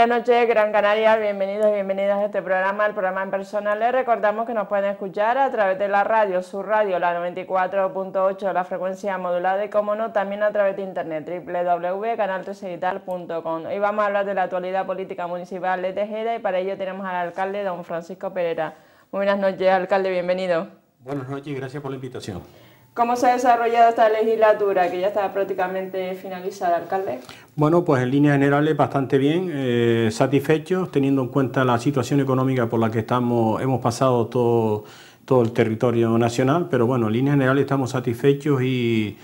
Buenas noches, Gran Canaria. Bienvenidos y bienvenidas a este programa, el programa en persona. Les recordamos que nos pueden escuchar a través de la radio, su radio, la 94.8, la frecuencia modulada, y como no, también a través de internet, wwwcanal Hoy vamos a hablar de la actualidad política municipal de Tejeda y para ello tenemos al alcalde, don Francisco Pereira. Muy buenas noches, alcalde, bienvenido. Buenas noches y gracias por la invitación. ¿Cómo se ha desarrollado esta legislatura que ya está prácticamente finalizada, alcalde? Bueno, pues en líneas generales bastante bien, eh, satisfechos, teniendo en cuenta la situación económica por la que estamos, hemos pasado todo, todo el territorio nacional, pero bueno, en líneas generales estamos satisfechos y,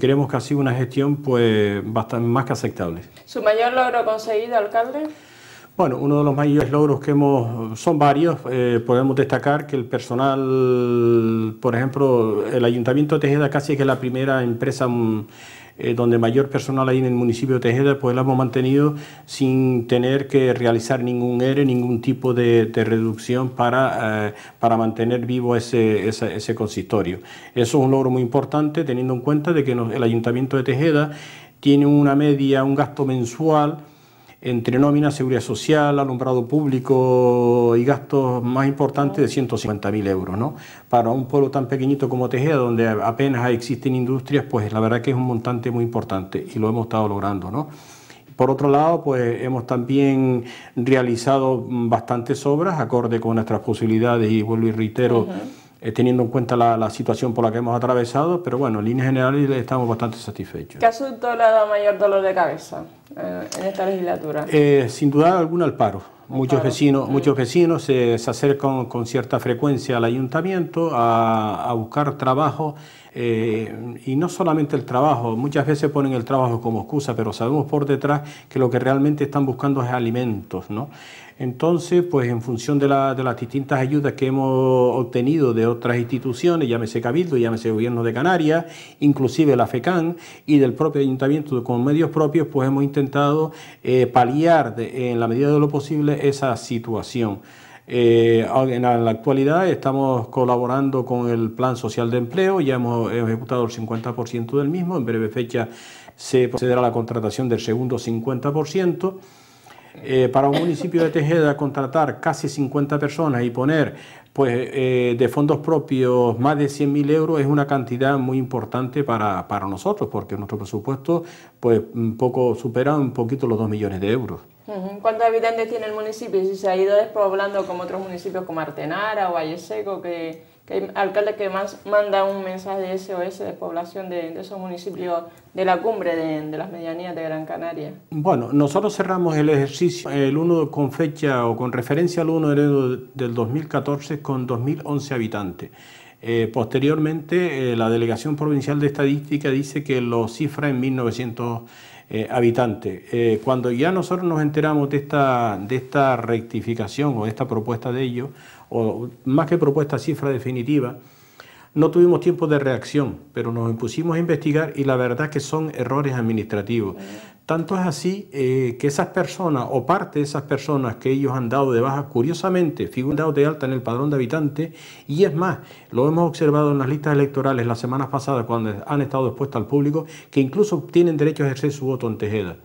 creemos que ha sido una gestión pues bastante más que aceptable. ¿Su mayor logro conseguido, alcalde? Bueno, uno de los mayores logros que hemos, son varios, eh, podemos destacar que el personal, por ejemplo, el Ayuntamiento de Tejeda casi que es la primera empresa mm, eh, donde mayor personal hay en el municipio de Tejeda, pues la hemos mantenido sin tener que realizar ningún ERE, ningún tipo de, reducción eh, para, mantener vivo ese, ese, consistorio. Eso es un logro muy importante teniendo en cuenta de que el Ayuntamiento de Tejeda tiene una media, un gasto mensual, entre nómina, seguridad social, alumbrado público y gastos más importantes de 150.000 euros. ¿no? Para un pueblo tan pequeñito como Tejeda, donde apenas existen industrias, pues la verdad que es un montante muy importante y lo hemos estado logrando. ¿no? Por otro lado, pues hemos también realizado bastantes obras acorde con nuestras posibilidades y vuelvo y reitero. Eh, teniendo en cuenta la, situación por la que hemos atravesado, pero bueno, en líneas generales estamos bastante satisfechos. ¿Qué asunto le ha dado mayor dolor de cabeza eh, en esta legislatura? Eh, sin duda alguna el paro. muchos, Vecinos, muchos vecinos se, acercan con cierta frecuencia al ayuntamiento a, buscar trabajo y no solamente el trabajo, muchas veces ponen el trabajo como excusa, pero sabemos por detrás que lo que realmente están buscando es alimentos. ¿no? Entonces, pues en función de, las distintas ayudas que hemos obtenido de otras instituciones, llámese Cabildo, llámese Gobierno de Canarias, inclusive la FECAN y del propio Ayuntamiento con medios propios, pues hemos intentado eh, paliar en la medida de lo posible esa situación. Eh, en la actualidad estamos colaborando con el Plan Social de Empleo, ya hemos ejecutado el 50% del mismo, en breve fecha se procederá a la contratación del segundo 50%. Eh, para un municipio de Tejeda contratar casi 50 personas y poner pues, eh, de fondos propios más de 100.000 euros es una cantidad muy importante para, nosotros, porque nuestro presupuesto pues, un poco supera un poquito los 2 millones de euros. ¿Cuántos habitantes tiene el municipio? Si se ha ido despoblando como otros municipios como Artenara o Valle Seco, que que alcalde que más manda un mensaje de SOS de población de, esos municipios de la cumbre de, las medianías de Gran Canaria. Bueno, nosotros cerramos el ejercicio el 1 con fecha o con referencia al 1 de enero del 2014 con 2.011 habitantes. Eh, posteriormente, eh, la Delegación Provincial de Estadística dice que lo cifra en 1.900 eh, habitantes. cuando ya nosotros nos enteramos de esta, de esta rectificación o de esta propuesta de ellos, o más que propuesta, cifra definitiva, no tuvimos tiempo de reacción, pero nos impusimos a investigar y la verdad que son errores administrativos. Tanto es así eh, que esas personas o parte de esas personas que ellos han dado de baja, curiosamente, figuran de alta en el padrón de habitantes y es más, lo hemos observado en las listas electorales las semanas pasadas cuando han estado expuestas al público, que incluso tienen derecho a ejercer su voto en Tejeda.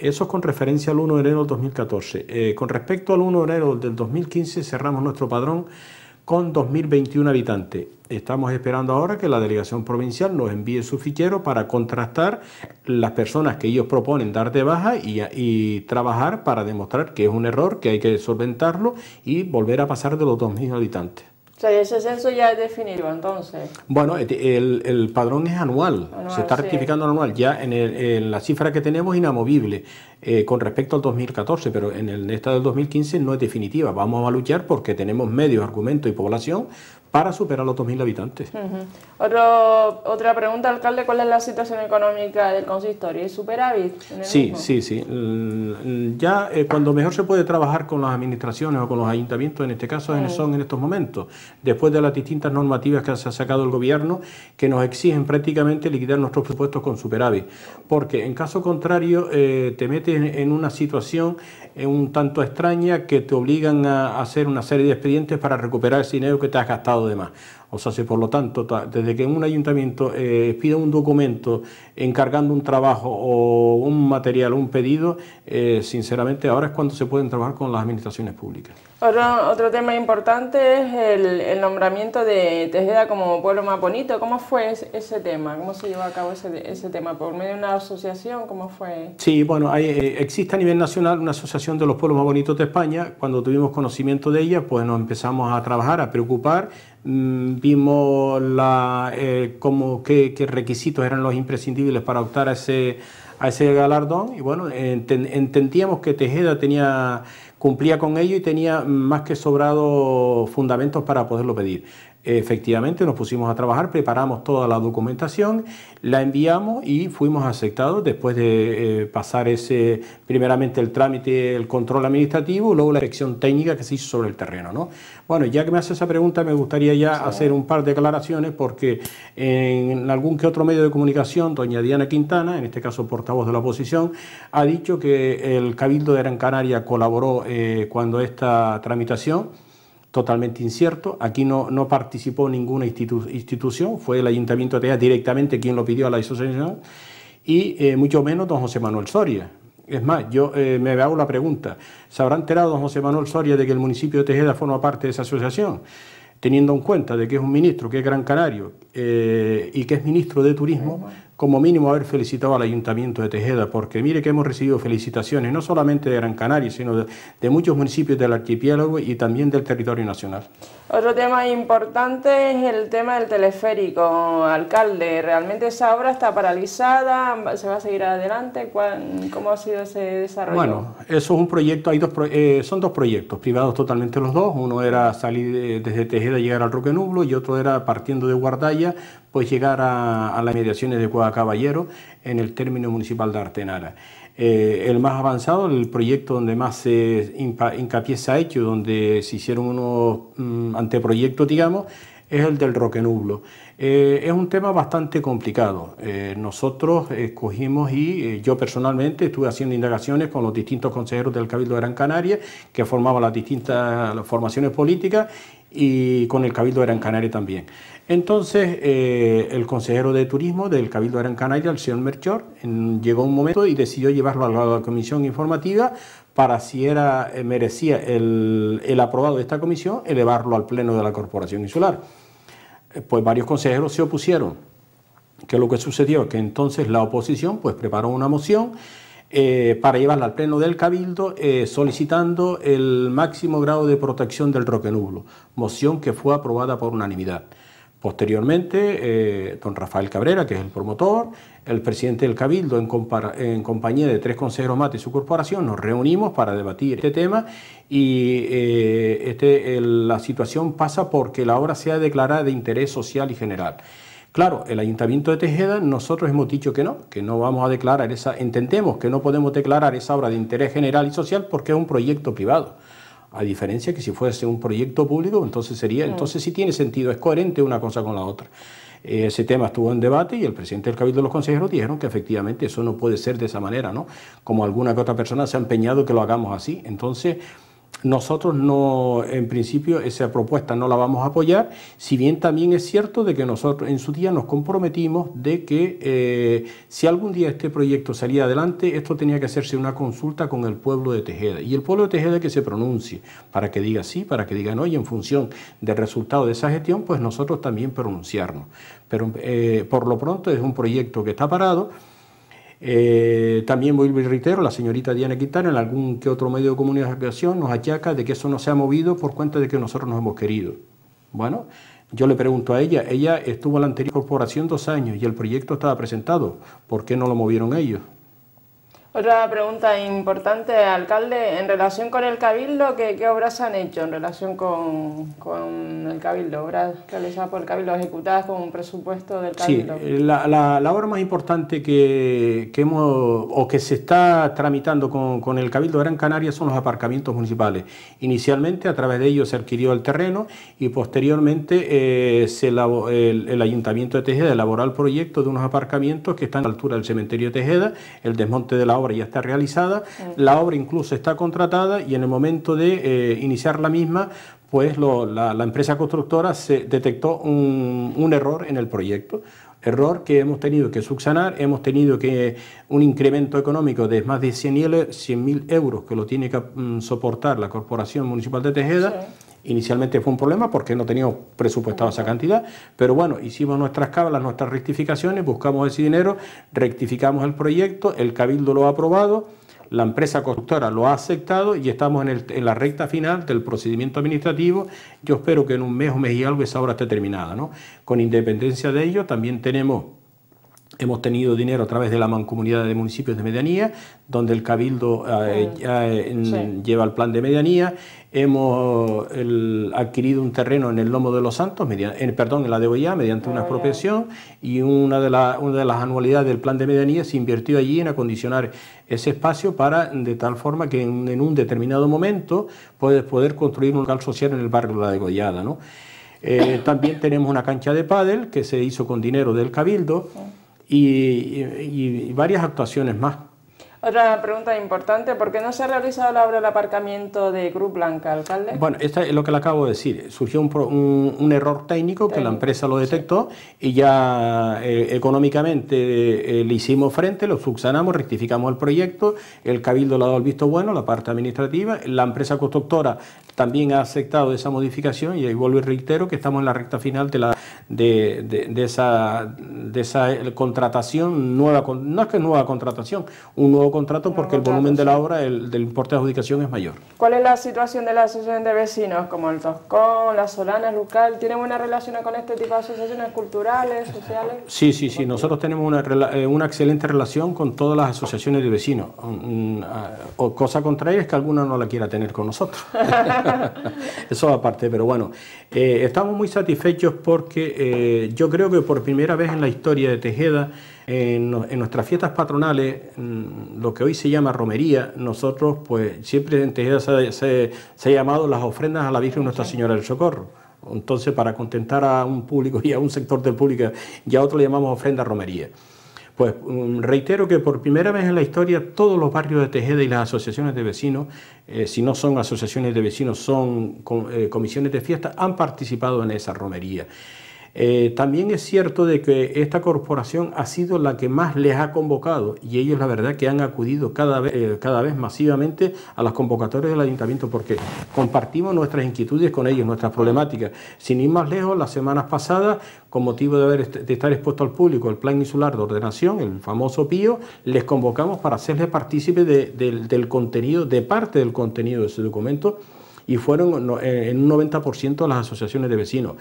Eso es con referencia al 1 de enero del 2014. Eh, con respecto al 1 de enero del 2015 cerramos nuestro padrón con 2.021 habitantes. Estamos esperando ahora que la delegación provincial nos envíe su fichero para contrastar las personas que ellos proponen dar de baja y trabajar para demostrar que es un error, que hay que solventarlo y volver a pasar de los 2.000 habitantes. O sea, ese censo ya es definitivo entonces. Bueno, este, el, padrón es anual, se está rectificando anual, ya en, el, en, la cifra que tenemos inamovible eh, con respecto al 2014, pero en el, esta del 2015 no es definitiva. Vamos a luchar porque tenemos medios, argumentos y población para superar los 2.000 habitantes. otra pregunta, alcalde, ¿cuál es la situación económica del consistorio? ¿Es superávit? sí, sí, sí. Ya eh, cuando mejor se puede trabajar con las administraciones o con los ayuntamientos, en este caso mm. son en estos momentos, después de las distintas normativas que se ha sacado el gobierno, que nos exigen prácticamente liquidar nuestros presupuestos con superávit. Porque en caso contrario eh, te metes en una situación eh, un tanto extraña que te obligan a hacer una serie de expedientes para recuperar ese dinero que te has gastado demás. O sea, si por lo tanto, desde que un ayuntamiento eh, pida un documento encargando un trabajo o un material, un pedido, eh, sinceramente ahora es cuando se pueden trabajar con las administraciones públicas. Otro, otro tema importante es el, nombramiento de Tejeda como pueblo más bonito. ¿Cómo fue ese, tema? ¿Cómo se llevó a cabo ese, ese, tema? ¿Por medio de una asociación? ¿Cómo fue? Sí, bueno, hay, eh, existe a nivel nacional una asociación de los pueblos más bonitos de España. Cuando tuvimos conocimiento de ella, pues nos empezamos a trabajar, a preocupar Mm, vimos la, eh, cómo, qué, requisitos eran los imprescindibles para optar a ese, a ese galardón y bueno, entendíamos que Tejeda tenía cumplía con ello y tenía más que sobrado fundamentos para poderlo pedir. Efectivamente, nos pusimos a trabajar, preparamos toda la documentación, la enviamos y fuimos aceptados después de eh, pasar ese, primeramente el trámite, el control administrativo, luego la inspección técnica que se hizo sobre el terreno. Bueno, ya que me hace esa pregunta, me gustaría ya hacer un par de aclaraciones porque en algún que otro medio de comunicación, doña Diana Quintana, en este caso portavoz de la oposición, ha dicho que el Cabildo de Gran Canaria colaboró eh, cuando esta tramitación, totalmente incierto, aquí no, no participó ninguna institución, fue el Ayuntamiento de Tejeda directamente quien lo pidió a la asociación, y eh, mucho menos don José Manuel Soria. Es más, yo eh, me hago la pregunta, ¿se habrá enterado don José Manuel Soria de que el municipio de Tejeda forma parte de esa asociación? Teniendo en cuenta de que es un ministro, que es gran canario y que es ministro de Turismo, como mínimo haber felicitado al Ayuntamiento de Tejeda, porque mire que hemos recibido felicitaciones no solamente de Gran Canaria, sino de, muchos municipios del archipiélago y también del territorio nacional. Otro tema importante es el tema del teleférico, alcalde. Realmente esa obra está paralizada, se va a seguir adelante. ¿Cómo ha sido ese desarrollo? Bueno, eso es un proyecto, eh, son dos proyectos, privados totalmente los dos. Uno era salir eh, desde Tejeda y llegar al Roque Nublo y otro era partiendo de Guardalla, pues llegar a, las mediaciones de Caballero en el término municipal de Artenara. Eh, el más avanzado, el proyecto donde más se hincapié se ha hecho, donde se hicieron unos mm, anteproyectos, digamos, es el del Roque Nublo. Eh, es un tema bastante complicado. Eh, nosotros escogimos y yo personalmente estuve haciendo indagaciones con los distintos consejeros del Cabildo de Gran Canaria, que formaban las distintas formaciones políticas, y con el Cabildo de Gran Canaria también. Entonces, eh, el consejero de turismo del Cabildo de Gran Canaria, el señor Merchor, llegó un momento y decidió llevarlo a la comisión informativa para si era, eh, merecía el, aprobado de esta comisión, elevarlo al pleno de la Corporación Insular. Eh, pues varios consejeros se opusieron. ¿Qué es lo que sucedió? Que entonces la oposición pues, preparó una moción para llevarla al Pleno del Cabildo solicitando el máximo grado de protección del Roque Nublo, moción que fue aprobada por unanimidad. Posteriormente, eh, don Rafael Cabrera, que es el promotor, el presidente del Cabildo, en, compañía de tres consejeros mates y su corporación, nos reunimos para debatir este tema y eh, este, la situación pasa porque la obra sea declarada de interés social y general. Claro, el Ayuntamiento de Tejeda, nosotros hemos dicho que no, que no vamos a declarar esa, entendemos que no podemos declarar esa obra de interés general y social porque es un proyecto privado. A diferencia que si fuese un proyecto público, entonces sería, entonces sí tiene sentido, es coherente una cosa con la otra. Eh, ese tema estuvo en debate y el presidente del Cabildo de los Consejeros dijeron que efectivamente eso no puede ser de esa manera, ¿no? Como alguna que otra persona se ha empeñado que lo hagamos así. Entonces, nosotros no, en principio, esa propuesta no la vamos a apoyar, si bien también es cierto de que nosotros en su día nos comprometimos de que eh, si algún día este proyecto salía adelante, esto tenía que hacerse una consulta con el pueblo de Tejeda y el pueblo de Tejeda que se pronuncie para que diga sí, para que diga no y en función del resultado de esa gestión, pues nosotros también pronunciarnos. Pero eh, por lo pronto es un proyecto que está parado eh, también vuelvo y reitero, la señorita Diana Quintana en algún que otro medio de comunicación nos achaca de que eso no se ha movido por cuenta de que nosotros nos hemos querido. Bueno, yo le pregunto a ella, ella estuvo en la anterior corporación dos años y el proyecto estaba presentado, ¿por qué no lo movieron ellos? Otra pregunta importante, alcalde, en relación con el Cabildo, ¿qué, obras obras han hecho en relación con, el Cabildo? Obras realizadas por el Cabildo, ejecutadas con un presupuesto del Cabildo. Sí, eh, la, la, obra más importante que, hemos o que se está tramitando con, el Cabildo de Gran Canaria son los aparcamientos municipales. Inicialmente, a través de ellos se adquirió el terreno y posteriormente eh, el, Ayuntamiento de Tejeda elaboró el proyecto de unos aparcamientos que están a la altura del cementerio de Tejeda, el desmonte de la obra ya está realizada, la obra incluso está contratada y en el momento de eh, iniciar la misma, pues la, empresa constructora detectó un, error en el proyecto error que hemos tenido que subsanar, hemos tenido que un incremento económico de más de 100.000 100 euros que lo tiene que mm, soportar la Corporación Municipal de Tejeda. Inicialmente fue un problema porque no teníamos presupuestado esa cantidad, pero bueno, hicimos nuestras cablas, nuestras rectificaciones, buscamos ese dinero, rectificamos el proyecto, el cabildo lo ha aprobado, la empresa constructora lo ha aceptado y estamos en, la recta final del procedimiento administrativo. Yo espero que en un mes o mes y algo esa obra esté terminada. ¿no? Con independencia de ello, también tenemos... Hemos tenido dinero a través de la mancomunidad de municipios de medianía, donde el Cabildo eh, ah, eh, lleva el plan de medianía, Hemos adquirido un terreno en el Lomo de los Santos, perdón, en la de Boyá, mediante una ah, expropiación y una de, las anualidades del plan de medianía se invirtió allí en acondicionar ese espacio para, de tal forma que en, un determinado momento puedes poder construir un local social en el barrio de la Degollada. ¿no? Eh, también tenemos una cancha de pádel que se hizo con dinero del Cabildo y varias actuaciones más. Otra pregunta importante, ¿por qué no se ha realizado la obra del aparcamiento de Cruz Blanca, alcalde? Bueno, esto es lo que le acabo de decir. Surgió un, un, error técnico, que la empresa lo detectó y ya eh, económicamente eh, le hicimos frente, lo subsanamos, rectificamos el proyecto, el cabildo le ha dado el visto bueno, la parte administrativa, la empresa constructora también ha aceptado esa modificación y ahí vuelvo y reitero que estamos en la recta final de la de, de, esa, de esa eh, contratación, nueva, no es que nueva contratación, un nuevo contrato porque el volumen de la obra, el, del importe de adjudicación es mayor. ¿Cuál es la situación de las asociaciones de vecinos, como el Toscón, la Solana, el Lucal? ¿Tienen una relación con este tipo de asociaciones culturales, sociales? Sí, sí, sí, nosotros tenemos una, eh, una excelente relación con todas las asociaciones de vecinos. Ah, o cosa contraria es que alguna no la quiera tener con nosotros. Eso aparte, pero bueno, eh, estamos muy satisfechos porque eh, yo creo que por primera vez en la historia de Tejeda, en, nuestras fiestas patronales, mm, lo que hoy se llama romería, nosotros pues siempre en Tejeda se, ha llamado las ofrendas a la Virgen Nuestra Señora del Socorro. Entonces, para contentar a un público y a un sector del público, y otro le llamamos ofrenda romería. Pues mm, reitero que por primera vez en la historia todos los barrios de Tejeda y las asociaciones de vecinos, eh, si no son asociaciones de vecinos, son eh, comisiones de fiesta, han participado en esa romería. Eh, también es cierto de que esta corporación ha sido la que más les ha convocado y ellos la verdad que han acudido eh, cada vez, masivamente a las convocatorias del ayuntamiento porque compartimos nuestras inquietudes con ellos, nuestras problemáticas. Sin ir más lejos, las semanas pasadas, con motivo de, haber, de estar expuesto al público el Plan Insular de Ordenación, el famoso PIO, les convocamos para hacerles partícipe de, del contenido, de parte del contenido de ese documento y fueron eh, en un 90% las asociaciones de vecinos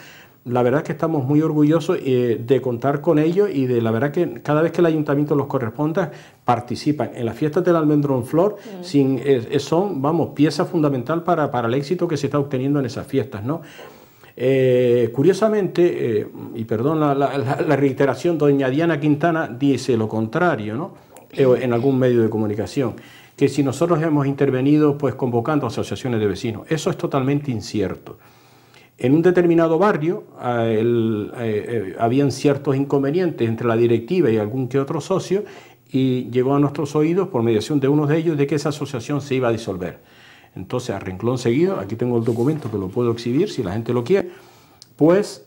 la verdad es que estamos muy orgullosos eh, de contar con ellos y de la verdad que cada vez que el ayuntamiento los corresponda, participan en las fiestas del almendrón flor, mm. eh, eh, son, vamos, pieza fundamental para, el éxito que se está obteniendo en esas fiestas, curiosamente, y perdón la, reiteración, doña Diana Quintana dice lo contrario, ¿no? en algún medio de comunicación, que si nosotros hemos intervenido pues convocando asociaciones de vecinos, eso es totalmente incierto. En un determinado barrio eh, eh, habían ciertos inconvenientes entre la directiva y algún que otro socio y llegó a nuestros oídos por mediación de uno de ellos de que esa asociación se iba a disolver. Entonces, a renglón seguido, aquí tengo el documento que lo puedo exhibir si la gente lo quiere, pues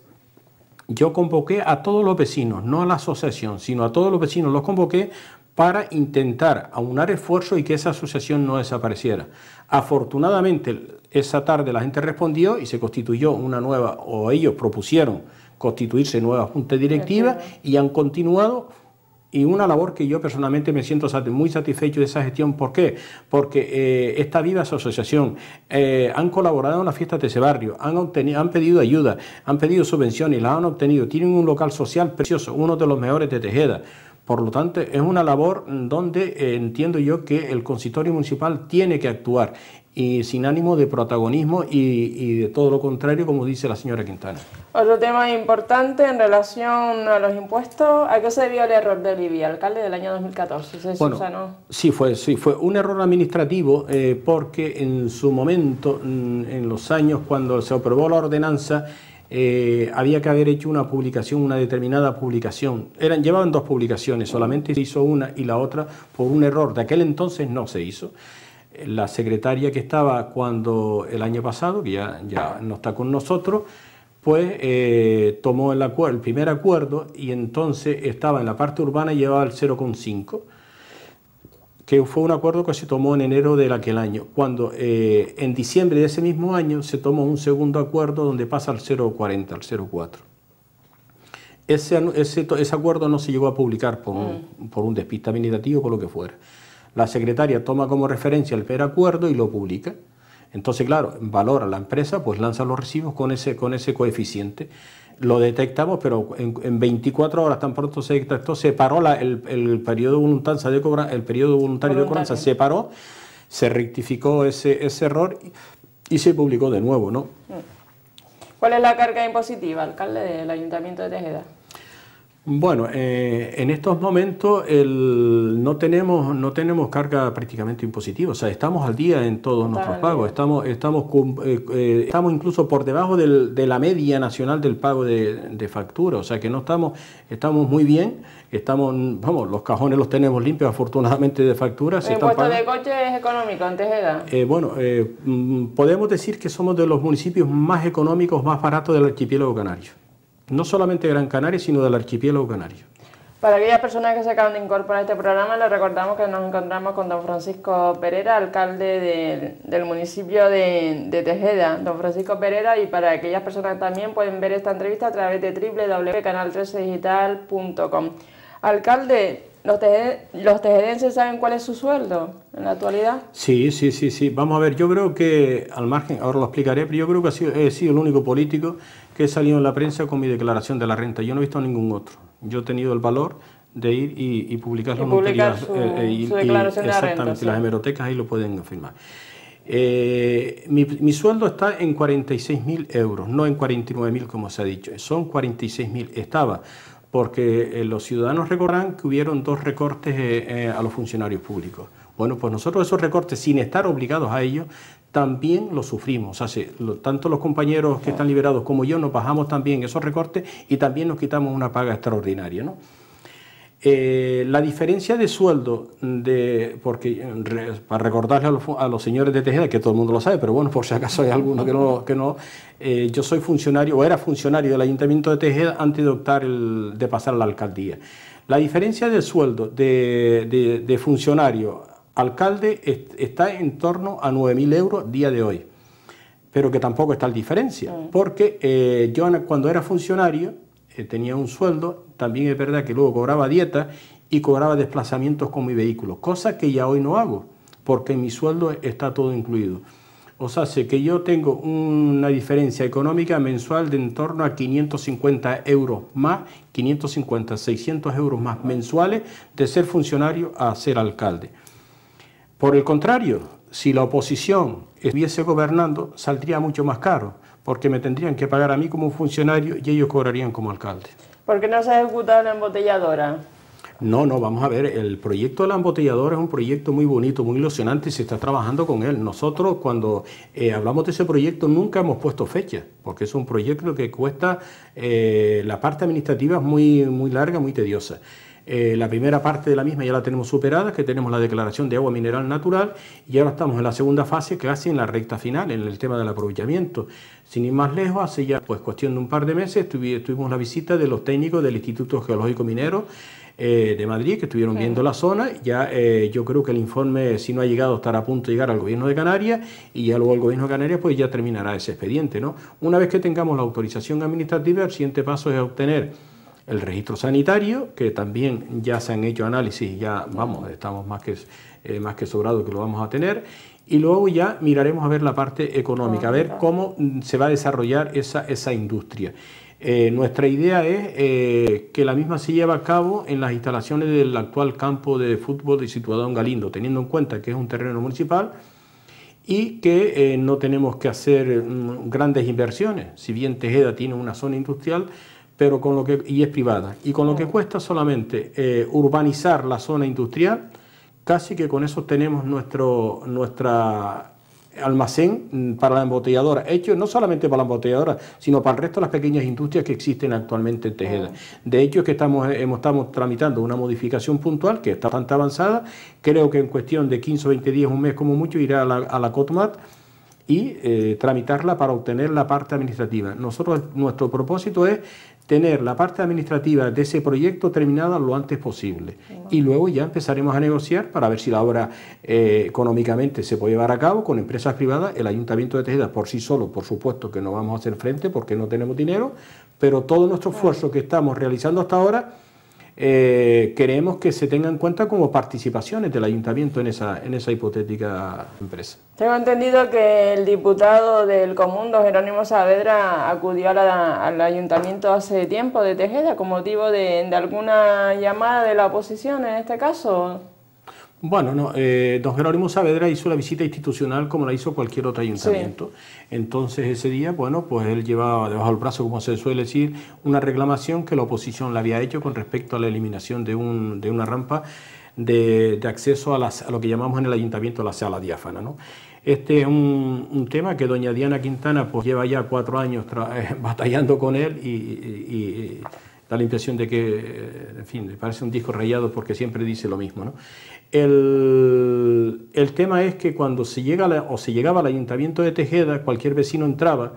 yo convoqué a todos los vecinos, no a la asociación, sino a todos los vecinos, los convoqué para intentar aunar esfuerzos y que esa asociación no desapareciera. Afortunadamente, esa tarde la gente respondió y se constituyó una nueva, o ellos propusieron constituirse nueva junta directiva y han continuado y una labor que yo personalmente me siento muy satisfecho de esa gestión. ¿Por qué? Porque eh, esta viva asociación, eh, han colaborado en las fiestas de ese barrio, han, han pedido ayuda, han pedido subvenciones, las han obtenido, tienen un local social precioso, uno de los mejores de Tejeda por lo tanto, es una labor donde eh, entiendo yo que el consistorio municipal tiene que actuar y sin ánimo de protagonismo y, de todo lo contrario, como dice la señora Quintana. Otro tema importante en relación a los impuestos, ¿a qué se debió el error de Olivia, alcalde del año 2014? sí fue, sí, fue un error administrativo eh, porque en su momento, mm, en los años cuando se aprobó la ordenanza, eh, había que haber hecho una publicación, una determinada publicación. Eran, llevaban dos publicaciones, solamente se hizo una y la otra por un error. De aquel entonces no se hizo. La secretaria que estaba cuando el año pasado, que ya, ya no está con nosotros, pues eh, tomó el, acuerdo, el primer acuerdo y entonces estaba en la parte urbana y llevaba el 0,5 que fue un acuerdo que se tomó en enero de aquel año, cuando eh, en diciembre de ese mismo año se tomó un segundo acuerdo donde pasa al 0,40, al 0,4. Ese, ese, acuerdo no se llegó a publicar por un, mm. por un despiste administrativo, por lo que fuera. La secretaria toma como referencia el primer acuerdo y lo publica. Entonces, claro, valora la empresa, pues lanza los recibos con ese, con ese coeficiente lo detectamos, pero en, 24 horas tan pronto se detectó, se paró la, el, el, periodo voluntario de cobranza, el periodo voluntario, de cobranza se paró, se rectificó ese, ese error y, y, se publicó de nuevo, ¿no? Mm. ¿Cuál es la carga impositiva, alcalde del Ayuntamiento de Tejeda? Bueno, eh, en estos momentos no, tenemos, no tenemos carga prácticamente impositiva, o sea, estamos al día en todos nuestros pagos, estamos, estamos, eh, eh, estamos incluso por debajo de la media nacional del pago de, factura, o sea que no estamos, estamos muy bien, estamos, vamos, los cajones los tenemos limpios afortunadamente de facturas. ¿El impuesto de coche es económico, antes de Eh, bueno, mm, podemos decir que somos de los municipios más económicos, más baratos del archipiélago canario no solamente de Gran Canaria, sino del archipiélago canario. Para aquellas personas que se acaban de incorporar a este programa, les recordamos que nos encontramos con don Francisco Pereira, alcalde del, municipio de, Tejeda. Don Francisco Pereira, y para aquellas personas también pueden ver esta entrevista a través de www.canal13digital.com. Alcalde, ¿los, ¿los tejedenses saben cuál es su sueldo en la actualidad? Sí, sí, sí, sí. Vamos a ver, yo creo que, al margen, ahora lo explicaré, pero yo creo que he sido el único político que he salido en la prensa con mi declaración de la renta. Yo no he visto ningún otro. Yo he tenido el valor de ir y, y publicar su, declaración Exactamente, las hemerotecas ahí lo pueden afirmar. Eh, mi, sueldo está en 46.000 euros, no en 49.000 como se ha dicho, son 46.000, estaba, porque eh, los ciudadanos recordarán que hubieron dos recortes eh, a los funcionarios públicos. Bueno, pues nosotros esos recortes, sin estar obligados a ellos, también lo sufrimos. tanto los compañeros que están liberados como yo nos bajamos también esos recortes y también nos quitamos una paga extraordinaria. Eh, la diferencia de sueldo, de, porque para recordarle a los, señores de Tejeda, que todo el mundo lo sabe, pero bueno, por si acaso hay alguno que no, que no eh, yo soy funcionario o era funcionario del Ayuntamiento de Tejeda antes de optar de pasar a la alcaldía. La diferencia de sueldo de, de funcionario alcalde está en torno a 9.000 euros día de hoy, pero que tampoco está la diferencia, mm. porque yo eh, cuando era funcionario eh, tenía un sueldo, también es verdad que luego cobraba dieta y cobraba desplazamientos con mi vehículo, cosa que ya hoy no hago, porque mi sueldo está todo incluido. O sea, sé que yo tengo una diferencia económica mensual de en torno a 550 euros más, 550, 600 euros más mensuales de ser funcionario a ser alcalde. Por el contrario, si la oposición estuviese gobernando, saldría mucho más caro, porque me tendrían que pagar a mí como funcionario y ellos cobrarían como alcalde. ¿Por qué no se ha ejecutado la embotelladora? No, no, vamos a ver, el proyecto de la embotelladora es un proyecto muy bonito, muy ilusionante y se está trabajando con él. Nosotros cuando eh, hablamos de ese proyecto nunca hemos puesto fecha, porque es un proyecto que cuesta, eh, la parte administrativa es muy, muy larga, muy tediosa. Eh, la primera parte de la misma ya la tenemos superada, que tenemos la declaración de agua mineral natural y ahora estamos en la segunda fase, casi en la recta final, en el tema del aprovechamiento. Sin ir más lejos, hace ya pues cuestión de un par de meses tuvimos la visita de los técnicos del Instituto Geológico Minero eh, de Madrid, que estuvieron viendo la zona. Ya eh, yo creo que el informe, si no ha llegado, estará a punto de llegar al gobierno de Canarias y ya luego el gobierno de Canarias pues ya terminará ese expediente. ¿no? Una vez que tengamos la autorización administrativa, el siguiente paso es obtener el registro sanitario, que también ya se han hecho análisis, ya vamos, estamos más que, eh, más que sobrados que lo vamos a tener, y luego ya miraremos a ver la parte económica, a ver cómo mm, se va a desarrollar esa, industria. Eh, nuestra idea es eh, que la misma se lleva a cabo en las instalaciones del actual campo de fútbol situado en Galindo, teniendo en cuenta que es un terreno municipal y que no tenemos que hacer mm, grandes inversiones. Si bien Tejeda tiene una zona industrial, pero con lo que, y es privada. Y con lo que cuesta solamente eh, urbanizar la zona industrial, casi que con eso tenemos nuestro nuestra almacén mm, para la embotelladora, hecho no solamente para la embotelladora, sino para el resto de las pequeñas industrias que existen actualmente en Tejeda. De hecho, es que estamos, eh, estamos tramitando una modificación puntual que está bastante avanzada, creo que en cuestión de 15 o 20 días, un mes como mucho, irá a la, a la COTMAT y eh, tramitarla para obtener la parte administrativa. Nosotros, nuestro propósito es tener la parte administrativa de ese proyecto terminada lo antes posible. Y luego ya empezaremos a negociar para ver si la obra eh, económicamente se puede llevar a cabo con empresas privadas. El Ayuntamiento de Tejeda por sí solo, por supuesto que no vamos a hacer frente porque no tenemos dinero, pero todo nuestro esfuerzo que estamos realizando hasta ahora eh, queremos que se tenga en cuenta como participaciones del ayuntamiento en esa, en esa hipotética empresa. Tengo entendido que el diputado del Comundo, Jerónimo Saavedra, acudió al ayuntamiento hace tiempo de Tejeda con motivo de alguna llamada de la oposición en este caso. Bueno, no, eh, don Gerónimo Saavedra hizo la visita institucional como la hizo cualquier otro ayuntamiento. Entonces ese día, bueno, pues él llevaba debajo del brazo, como se suele decir, una reclamación que la oposición le había hecho con respecto a la eliminación de, una rampa de, acceso a, lo que llamamos en el ayuntamiento la sala diáfana. Este es un, tema que doña Diana Quintana pues lleva ya cuatro años eh, batallando con él y, da la impresión de que, eh, en fin, le parece un disco rayado porque siempre dice lo mismo. ¿no? El, tema es que cuando se llega o se llegaba al ayuntamiento de Tejeda, cualquier vecino entraba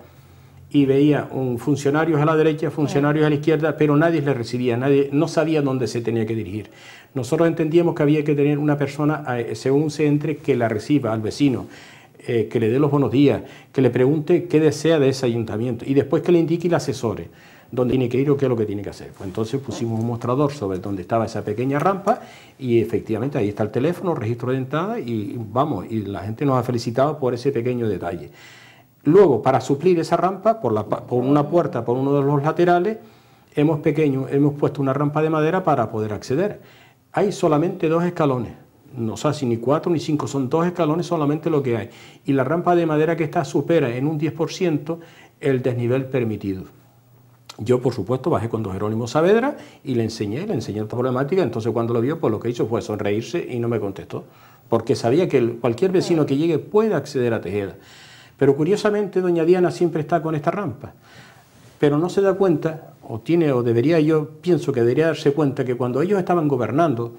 y veía un funcionarios a la derecha, funcionarios a la izquierda, pero nadie le recibía, nadie no sabía dónde se tenía que dirigir. Nosotros entendíamos que había que tener una persona, eh, según se entre, que la reciba al vecino, eh, que le dé los buenos días, que le pregunte qué desea de ese ayuntamiento y después que le indique y le asesore dónde tiene que ir o qué es lo que tiene que hacer. Pues entonces pusimos un mostrador sobre donde estaba esa pequeña rampa y efectivamente ahí está el teléfono, registro de entrada y vamos, y la gente nos ha felicitado por ese pequeño detalle. Luego, para suplir esa rampa, por, una puerta, por uno de los laterales, hemos, pequeño, hemos puesto una rampa de madera para poder acceder. Hay solamente dos escalones, no sé si ni cuatro ni cinco, son dos escalones solamente lo que hay. Y la rampa de madera que está supera en un 10% el desnivel permitido. Yo, por supuesto, bajé con don Jerónimo Saavedra y le enseñé, le enseñé esta problemática, entonces cuando lo vio, por pues, lo que hizo fue sonreírse y no me contestó, porque sabía que cualquier vecino que llegue puede acceder a Tejeda. Pero curiosamente, doña Diana siempre está con esta rampa, pero no se da cuenta, o tiene, o debería, yo pienso que debería darse cuenta que cuando ellos estaban gobernando,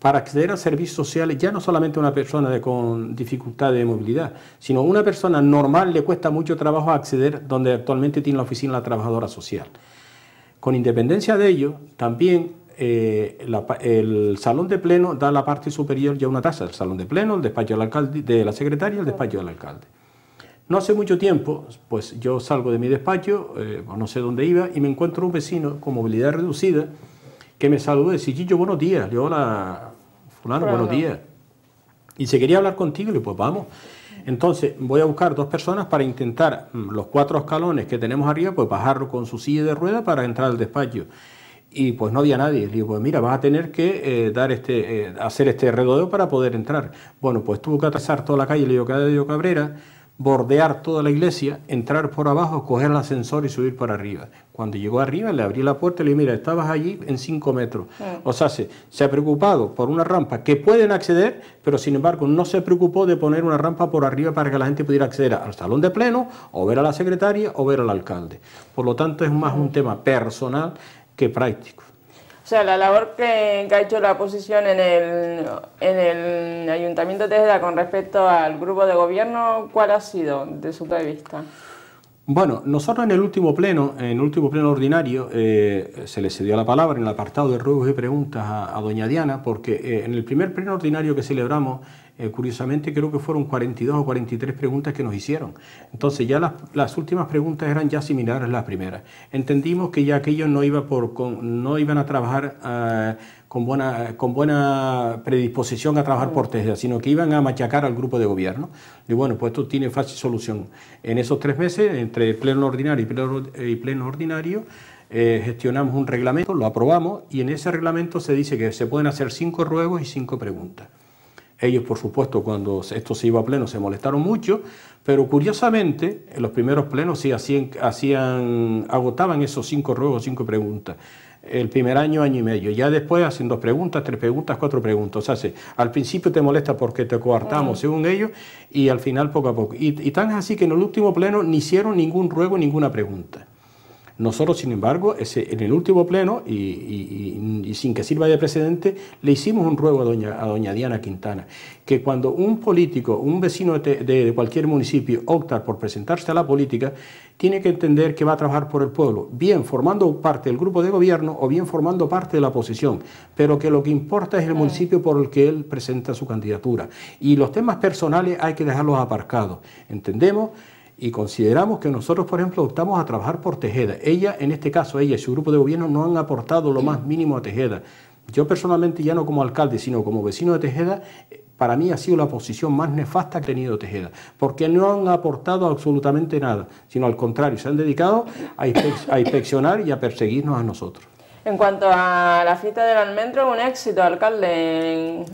para acceder a servicios sociales, ya no solamente una persona de, con dificultad de movilidad, sino una persona normal le cuesta mucho trabajo acceder donde actualmente tiene la oficina la trabajadora social. Con independencia de ello, también eh, el salón de pleno da la parte superior ya una tasa, el salón de pleno, el despacho del alcalde, de la secretaria el despacho del alcalde. No hace mucho tiempo, pues yo salgo de mi despacho, eh, no sé dónde iba, y me encuentro un vecino con movilidad reducida que me saludó y dice, Chicho, buenos días. Le hola, Claro, buenos días. Y se quería hablar contigo, y pues vamos. Entonces voy a buscar dos personas para intentar mm, los cuatro escalones que tenemos arriba, pues bajarlo con su silla de rueda para entrar al despacho. Y pues no había nadie. Le digo, pues mira, vas a tener que eh, dar este, eh, hacer este redodeo para poder entrar. Bueno, pues tuvo que atrasar toda la calle ...le digo, Cabrera bordear toda la iglesia, entrar por abajo, coger el ascensor y subir por arriba. Cuando llegó arriba le abrí la puerta y le dije, mira, estabas allí en 5 metros. O sea, se, ha preocupado por una rampa que pueden acceder, pero sin embargo no se preocupó de poner una rampa por arriba para que la gente pudiera acceder al salón de pleno o ver a la secretaria o ver al alcalde. Por lo tanto, es más un tema personal que práctico. O sea, la labor que, ha hecho la oposición en el, en el Ayuntamiento de Tejeda con respecto al grupo de gobierno, ¿cuál ha sido, de su punto de vista? Bueno, nosotros en el último pleno, en el último pleno ordinario, eh, se le cedió la palabra en el apartado de ruegos y preguntas a, doña Diana, porque eh, en el primer pleno ordinario que celebramos eh, curiosamente creo que fueron 42 o 43 preguntas que nos hicieron. Entonces ya las, últimas preguntas eran ya similares a las primeras. Entendimos que ya aquellos no, iba por, no iban a trabajar... Eh, con buena, con buena predisposición a trabajar por Tesla, sino que iban a machacar al grupo de gobierno. Y bueno, pues esto tiene fácil solución. En esos tres meses, entre pleno ordinario y pleno, pleno ordinario, eh, gestionamos un reglamento, lo aprobamos y en ese reglamento se dice que se pueden hacer cinco ruegos y cinco preguntas. Ellos, por supuesto, cuando esto se iba a pleno se molestaron mucho, pero curiosamente en los primeros plenos sí hacían, agotaban esos cinco ruegos, cinco preguntas. El primer año, año y medio. Ya después hacen dos preguntas, tres preguntas, cuatro preguntas. O al principio te molesta porque te coartamos, según ellos, y al final poco a poco. Y, tan es así que en el último pleno ni hicieron ningún ruego, ninguna pregunta. Nosotros, sin embargo, en el último pleno, y, sin que sirva de precedente, le hicimos un ruego a doña, Diana Quintana, que cuando un político, un vecino de, cualquier municipio opta por presentarse a la política, tiene que entender que va a trabajar por el pueblo, bien formando parte del grupo de gobierno o bien formando parte de la oposición, pero que lo que importa es el municipio por el que él presenta su candidatura. Y los temas personales hay que dejarlos aparcados. Entendemos y consideramos que nosotros, por ejemplo, optamos a trabajar por Tejeda. Ella, en este caso, ella y su grupo de gobierno no han aportado lo más mínimo a Tejeda. Yo personalmente, ya no como alcalde, sino como vecino de Tejeda, para mí ha sido la posición más nefasta que ha tenido Tejeda, porque no han aportado absolutamente nada, sino al contrario, se han dedicado a, inspeccionar y a perseguirnos a nosotros. En cuanto a la fiesta del almendro, un éxito, alcalde,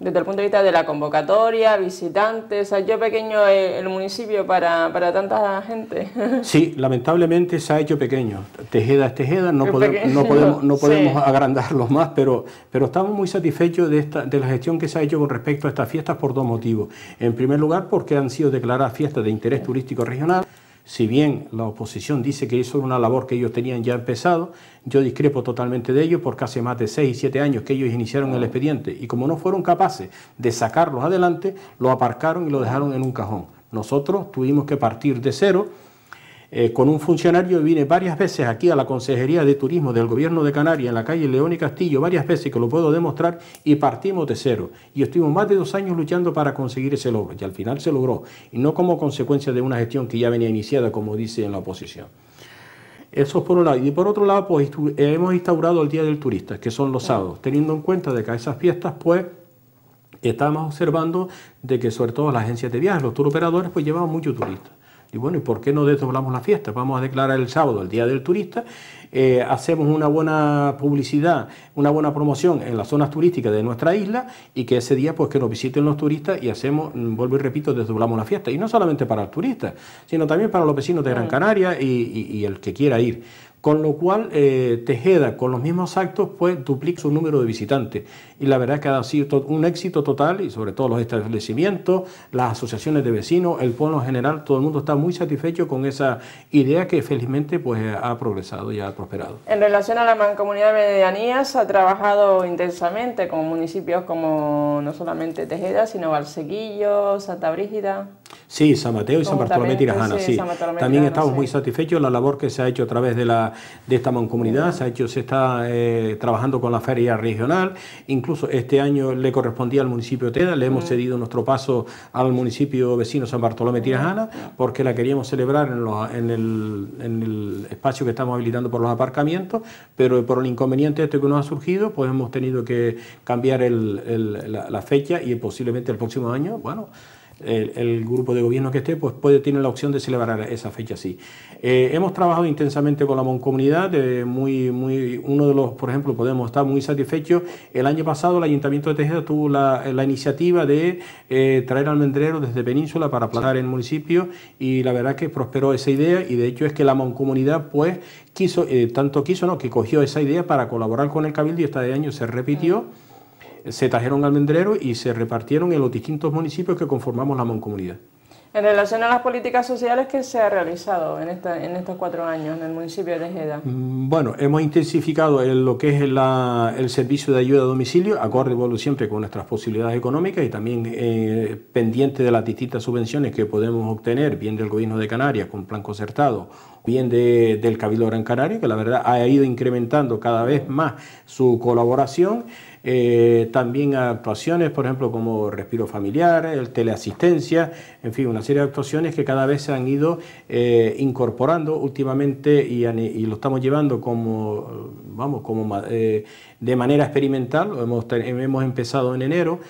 desde el punto de vista de la convocatoria, visitantes, ha hecho pequeño eh, el municipio para, para, tanta gente. Sí, lamentablemente se ha hecho pequeño. Tejeda es Tejeda, no, podemos, no podemos agrandarlo más, pero, pero estamos muy satisfechos de, esta, de la gestión que se ha hecho con respecto a estas fiestas por dos motivos. En primer lugar, porque han sido declaradas fiestas de interés turístico regional. Si bien la oposición dice que eso era una labor que ellos tenían ya empezado, yo discrepo totalmente de ellos porque hace más de 6 y 7 años que ellos iniciaron el ah. expediente y como no fueron capaces de sacarlos adelante, lo aparcaron y lo dejaron en un cajón. Nosotros tuvimos que partir de cero eh, con un funcionario, vine varias veces aquí a la Consejería de Turismo del Gobierno de Canarias, en la calle León y Castillo, varias veces que lo puedo demostrar, y partimos de cero. Y estuvimos más de dos años luchando para conseguir ese logro, y al final se logró, y no como consecuencia de una gestión que ya venía iniciada, como dice en la oposición. Eso es por un lado. Y por otro lado, pues eh, hemos instaurado el Día del Turista, que son los sábados, teniendo en cuenta de que a esas fiestas, pues, estamos observando de que sobre todo las agencias de viajes, los tour operadores, pues llevaban muchos turistas. Y bueno, ¿y por qué no desdoblamos la fiesta? Vamos a declarar el sábado el Día del Turista, eh, hacemos una buena publicidad, una buena promoción en las zonas turísticas de nuestra isla y que ese día pues que nos visiten los turistas y hacemos, mm, vuelvo y repito, desdoblamos la fiesta. Y no solamente para el turista, sino también para los vecinos de Gran Canaria y el que quiera ir. Con lo cual, eh, Tejeda, con los mismos actos, pues duplica su número de visitantes. Y la verdad que ha sido un éxito total, y sobre todo los establecimientos, las asociaciones de vecinos, el pueblo en general, todo el mundo está muy satisfecho con esa idea que felizmente pues, ha progresado y ha prosperado. En relación a la mancomunidad de medianías, ha trabajado intensamente con municipios como no solamente Tejeda, sino Valseguillo, Santa Brígida. Sí, San Mateo y San Bartolomé Tirajana, sí. También estamos muy satisfechos la labor que se ha hecho a través de la de esta mancomunidad. Se, ha hecho, se está eh, trabajando con la feria regional. Incluso este año le correspondía al municipio de Teda. Le hemos mm. cedido nuestro paso al municipio vecino San Bartolomé Tirajana mm. porque la queríamos celebrar en, el, espacio que estamos habilitando por los aparcamientos, pero por el inconveniente este que nos ha surgido, pues hemos tenido que cambiar la, la fecha y posiblemente el próximo año, bueno, el, grupo de gobierno que esté, pues puede, tiene la opción de celebrar esa fecha así. Eh, hemos trabajado intensamente con la Moncomunidad, eh, muy, muy, uno de los, por ejemplo, podemos estar muy satisfechos. El año pasado el Ayuntamiento de Tejeda tuvo la, iniciativa de eh, traer almendreros desde Península para plantar en el municipio y la verdad que prosperó esa idea y de hecho es que la Moncomunidad pues quiso, eh, tanto quiso, ¿no? que cogió esa idea para colaborar con el Cabildo y de año se repitió se trajeron al mendrero y se repartieron en los distintos municipios que conformamos la mancomunidad. En relación a las políticas sociales, ¿qué se ha realizado en, en estos cuatro años en el municipio de Ejeda? Mm, bueno, hemos intensificado lo que es el servicio de ayuda a domicilio, acorde siempre con nuestras posibilidades económicas y también eh, pendiente de las distintas subvenciones que podemos obtener, bien del Gobierno de Canarias con plan concertado, bien del Cabildo Gran Canario, que la verdad ha ido incrementando cada vez más su colaboración. Eh, también actuaciones, por ejemplo, como Respiro Familiar, Teleasistencia, en fin, una serie de actuaciones que cada vez se han ido eh, incorporando últimamente y, lo estamos llevando como, vamos, como eh, de manera experimental, hemos, hemos empezado en enero,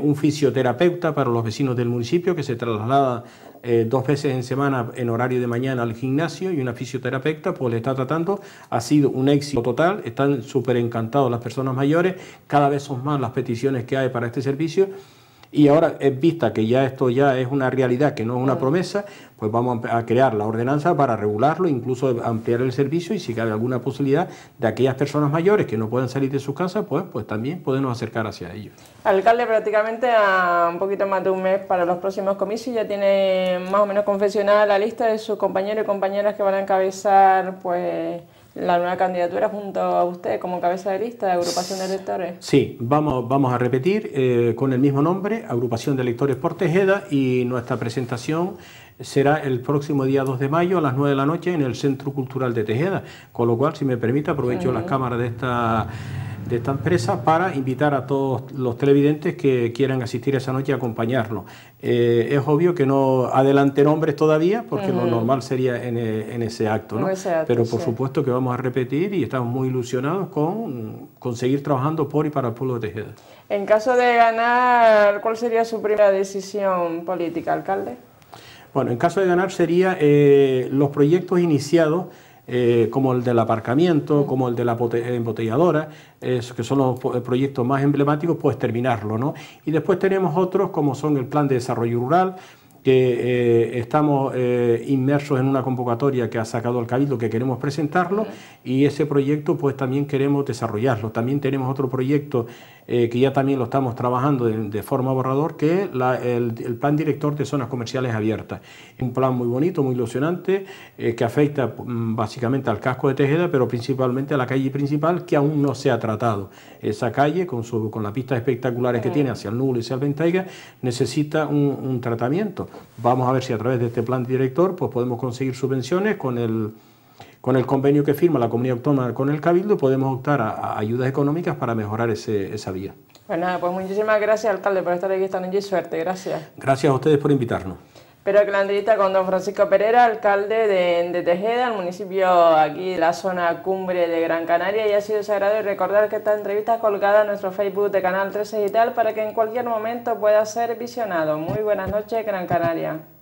un fisioterapeuta para los vecinos del municipio que se traslada eh, dos veces en semana en horario de mañana al gimnasio y una fisioterapeuta, pues le está tratando. Ha sido un éxito total, están súper encantados las personas mayores, cada vez son más las peticiones que hay para este servicio y ahora, vista que ya esto ya es una realidad, que no es una mm. promesa, pues vamos a crear la ordenanza para regularlo, incluso ampliar el servicio y si cabe alguna posibilidad de aquellas personas mayores que no puedan salir de sus casas, pues, pues también podemos acercar hacia ellos. Alcalde, prácticamente a un poquito más de un mes para los próximos comicios ya tiene más o menos confeccionada la lista de sus compañeros y compañeras que van a encabezar pues la nueva candidatura junto a usted como cabeza de lista de agrupación de electores. Sí, vamos, vamos a repetir eh, con el mismo nombre, agrupación de electores por Tejeda y nuestra presentación será el próximo día 2 de mayo a las 9 de la noche en el Centro Cultural de Tejeda, con lo cual, si me permite, aprovecho las cámaras de esta de esta empresa para invitar a todos los televidentes que quieran asistir esa noche a acompañarnos. Eh, es obvio que no adelante nombres todavía, porque lo normal sería eh, en, ese acto, Pero por supuesto que vamos a repetir y estamos muy ilusionados con, seguir trabajando por y para el pueblo de Tejeda. En caso de ganar, ¿cuál sería su primera decisión política, alcalde? Bueno, en caso de ganar sería eh, los proyectos iniciados eh, como el del aparcamiento, como el de la embotelladora, que son los eh, proyectos más emblemáticos, pues terminarlo. Y después tenemos otros como son el Plan de Desarrollo Rural, que eh, estamos inmersos en una convocatoria que ha sacado al Cabildo, que queremos presentarlo y ese proyecto pues también queremos desarrollarlo. También tenemos otro proyecto eh, que ya también lo estamos trabajando de, forma borrador, que es el, plan director de zonas comerciales abiertas. Un plan muy bonito, muy ilusionante, eh, que afecta mm, básicamente al casco de Tejeda, pero principalmente a la calle principal que aún no se ha tratado. Esa calle, con, su, con las pistas espectaculares que tiene hacia el Nulo y hacia el Ventaiga, necesita un, un tratamiento. Vamos a ver si a través de este plan director pues podemos conseguir subvenciones con el con el convenio que firma la comunidad autónoma con el Cabildo podemos optar a, ayudas económicas para mejorar ese, esa vía. Pues pues muchísimas gracias, alcalde, por estar aquí esta noche y suerte, gracias. Gracias a ustedes por invitarnos. Pero que la entrevista con don Francisco Pereira, alcalde de, Tejeda, el municipio aquí de la zona cumbre de Gran Canaria, y ha sido sagrado recordar que esta entrevista es colgada en nuestro Facebook de Canal 13 Digital para que en cualquier momento pueda ser visionado. Muy buenas noches, Gran Canaria.